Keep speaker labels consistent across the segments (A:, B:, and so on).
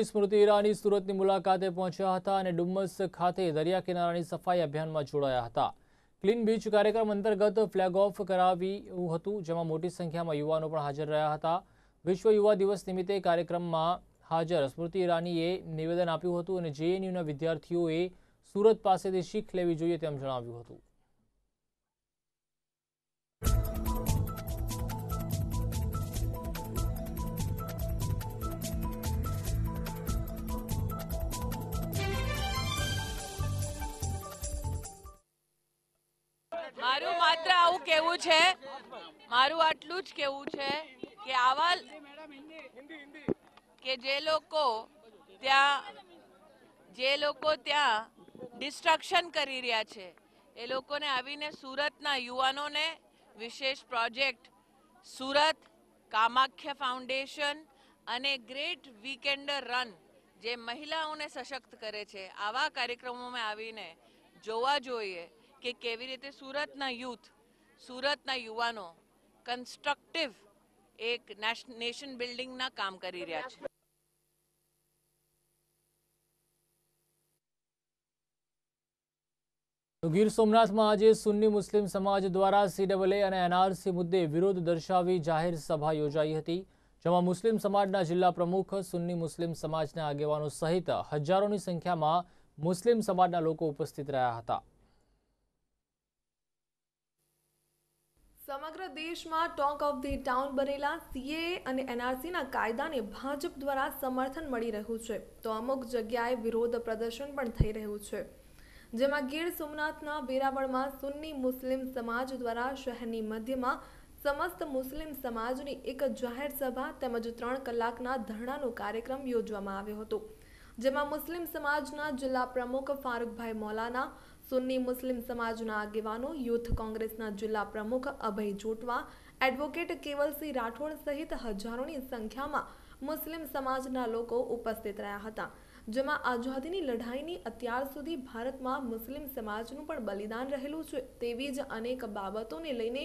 A: સ્મૃતિ ઈરાની સુરતની મુલાકાતે પહોંચ્યા હતા અને ડુમ્મસ ખાતે દરિયા કિનારાની સફાઈ અભિયાનમાં જોડાયા હતા ક્લીન બીચ કાર્યક્રમ અંતર્ગત ફ્લેગ ઓફ કરાવ્યું હતું જેમાં મોટી સંખ્યામાં યુવાનો પણ હાજર રહ્યા હતા વિશ્વ યુવા દિવસ નિમિત્તે કાર્યક્રમમાં હાજર સ્મૃતિ ઈરાનીએ નિવેદન આપ્યું હતું અને જેએનયુના વિદ્યાર્થીઓએ સુરત પાસેથી શીખ લેવી જોઈએ તેમ જણાવ્યું હતું
B: માત્ર આવું કેવું છે મારું આટલું જ કેવું છે કે આવા કે જે લોકો ત્યાં જે લોકો ત્યાં ડિસ્ટ્રક્શન કરી રહ્યા છે એ લોકોને આવીને સુરતના યુવાનોને વિશેષ પ્રોજેક્ટ સુરત કામાખ્યા ફાઉન્ડેશન અને ગ્રેટ વીકેન્ડર રન જે મહિલાઓને સશક્ત કરે છે આવા કાર્યક્રમોમાં આવીને જોવા જોઈએ કે કેવી રીતે સુરતના યુથ સુરતના યુવાનો કન્સ્ટ્રક્ટિવ એક નેશન બિલ્ડિંગના કામ કરી રહ્યા
A: છે ગીર સોમનાથમાં આજે સુન્ની મુસ્લિમ સમાજ દ્વારા સીડબલએ અને એનઆરસી મુદ્દે વિરોધ દર્શાવી જાહેર સભા યોજાઈ હતી જેમાં મુસ્લિમ સમાજના જિલ્લા પ્રમુખ સુન્ની મુસ્લિમ સમાજના આગેવાનો સહિત હજારોની સંખ્યામાં મુસ્લિમ સમાજના લોકો ઉપસ્થિત રહ્યા હતા
C: સમગ્ર દેશમાં ટોક ઓફ ધી ટાઉન બનેલા સીએ અને એનઆરસીના કાયદાને ભાજપ દ્વારા સમર્થન મળી રહ્યું છે તો અમુક જગ્યાએ વિરોધ પ્રદર્શન પણ થઈ રહ્યું છે જેમાં ગીર સોમનાથના વેરાવળમાં સુન્ની મુસ્લિમ સમાજ દ્વારા શહેરની મધ્યમાં સમસ્ત મુસ્લિમ સમાજની એક જાહેર સભા તેમજ ત્રણ કલાકના ધરણાનો કાર્યક્રમ યોજવામાં આવ્યો હતો જેમાં મુસ્લિમ સમાજના જિલ્લા પ્રમુખ ફારૂકભાઈ મૌલાના સુન્ની મુસ્લિમ સમાજના આગેવાનો યુથ કોંગ્રેસના જિલ્લા પ્રમુખ અભય જોટવા એડવોકેટ કેવલસિંહ રાઠોડ સહિત હજારોની સંખ્યામાં મુસ્લિમ સમાજના લોકો ઉપસ્થિત રહ્યા હતા જેમાં આઝાદીની લડાઈની અત્યાર સુધી ભારતમાં મુસ્લિમ સમાજનું પણ બલિદાન રહેલું છે તેવી જ અનેક બાબતોને લઈને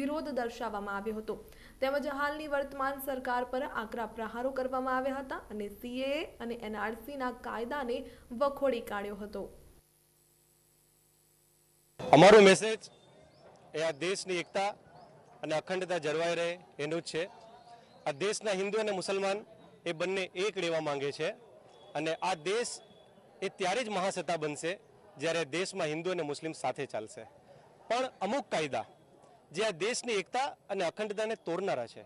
C: વિરોધ દર્શાવવામાં આવ્યો હતો તેમજ હાલની વર્તમાન સરકાર પર આકરા પ્રહારો કરવામાં આવ્યા હતા અને સીએ અને એનઆરસીના કાયદાને વખોડી કાઢ્યો હતો
D: અમારો મેસેજ એ આ દેશની એકતા અને અખંડતા જળવાઈ રહે એનું જ છે આ દેશના હિન્દુ અને મુસલમાન એ બંને એક રહેવા માંગે છે અને આ દેશ એ ત્યારે જ મહાસત્તા બનશે જ્યારે દેશમાં હિન્દુ અને મુસ્લિમ સાથે ચાલશે પણ અમુક કાયદા જે આ દેશની એકતા અને અખંડતાને તોડનારા છે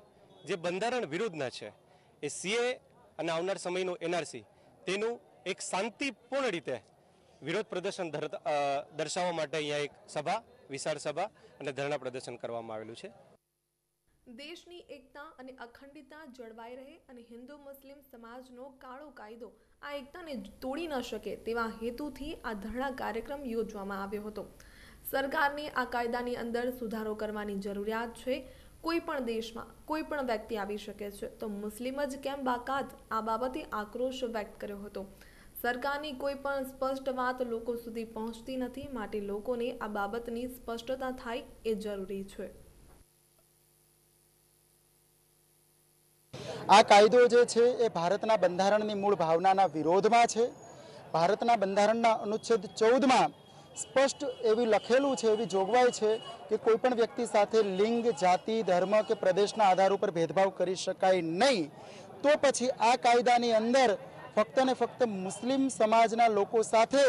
D: જે બંધારણ વિરુદ્ધના છે એ સીએ અને આવનાર સમયનું એનઆરસી તેનું એક શાંતિપૂર્ણ રીતે વિરોધ પ્રદર્શન દર્શાવવા માટે અહીંયા એક સભા વિશાળ સભા અને ધરણા પ્રદર્શન કરવામાં આવેલું છે
C: દેશની એકતા અને અખંડિતતા જળવાઈ રહે અને હિન્દુ મુસ્લિમ સમાજનો કાળો કાયદો આ એકતાને તોડી ન શકે તેવા હેતુથી આ ધરણા કાર્યક્રમ યોજવામાં આવ્યો હતો સરકારને આ કાયદાની અંદર સુધારો કરવાની જરૂરિયાત છે કોઈ પણ દેશમાં કોઈ પણ વ્યક્તિ આવી શકે છે તો મુસ્લિમ જ કેમ બાકાત આ બાબતે આક્રોશ વ્યક્ત કર્યો હતો સરકારની કોઈ પણ સ્પષ્ટ વાત લોકો સુધી પહોંચતી નથી માટે લોકોને આ બાબતની સ્પષ્ટતા થાય એ જરૂરી છે
E: આ કાયદો જે છે એ ભારતના બંધારણની મૂળ ભાવનાના વિરોધમાં છે ભારતના બંધારણના અનુચ્છેદ ચૌદમાં સ્પષ્ટ એવી લખેલું છે એવી જોગવાઈ છે કે કોઈ પણ વ્યક્તિ સાથે લિંગ જાતિ ધર્મ કે પ્રદેશના આધાર ઉપર ભેદભાવ કરી શકાય નહીં તો પછી આ કાયદાની અંદર ફક્ત ને ફક્ત મુસ્લિમ સમાજના લોકો સાથે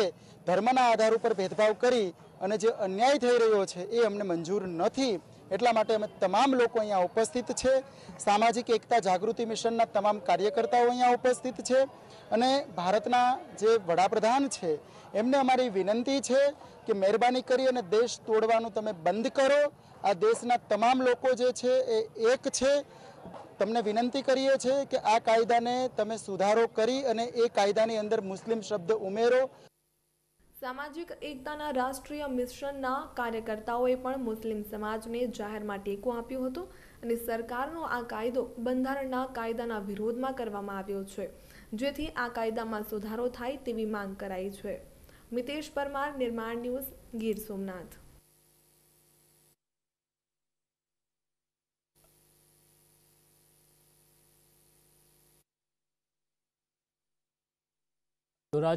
E: ધર્મના આધાર ઉપર ભેદભાવ કરી અને જે અન્યાય થઈ રહ્યો છે એ અમને મંજૂર નથી એટલા માટે અમે તમામ લોકો અહીંયા ઉપસ્થિત છે સામાજિક એકતા જાગૃતિ મિશનના તમામ કાર્યકર્તાઓ અહીંયા ઉપસ્થિત છે અને ભારતના જે વડાપ્રધાન છે એમને અમારી વિનંતી છે કે મહેરબાની કરી અને દેશ તોડવાનું તમે બંધ કરો આ દેશના તમામ લોકો જે છે એ એક છે તમને વિનંતી કરીએ છીએ કે આ કાયદાને તમે સુધારો કરી અને એ કાયદાની અંદર મુસ્લિમ શબ્દ ઉમેરો
C: સામાજિક એકતાના રાષ્ટ્રીય મિશનના કાર્યકર્તાઓએ પણ મુસ્લિમ સમાજને જાહેરમાં ટેકો આપ્યો હતો અને સરકારનો આ કાયદો બંધારણના કાયદાના વિરોધમાં કરવામાં આવ્યો છે જેથી આ કાયદામાં સુધારો થાય તેવી માંગ કરાઈ છે મિતેશ પરમાર નિર્માણ ન્યૂઝ ગીર સોમનાથ
A: Dora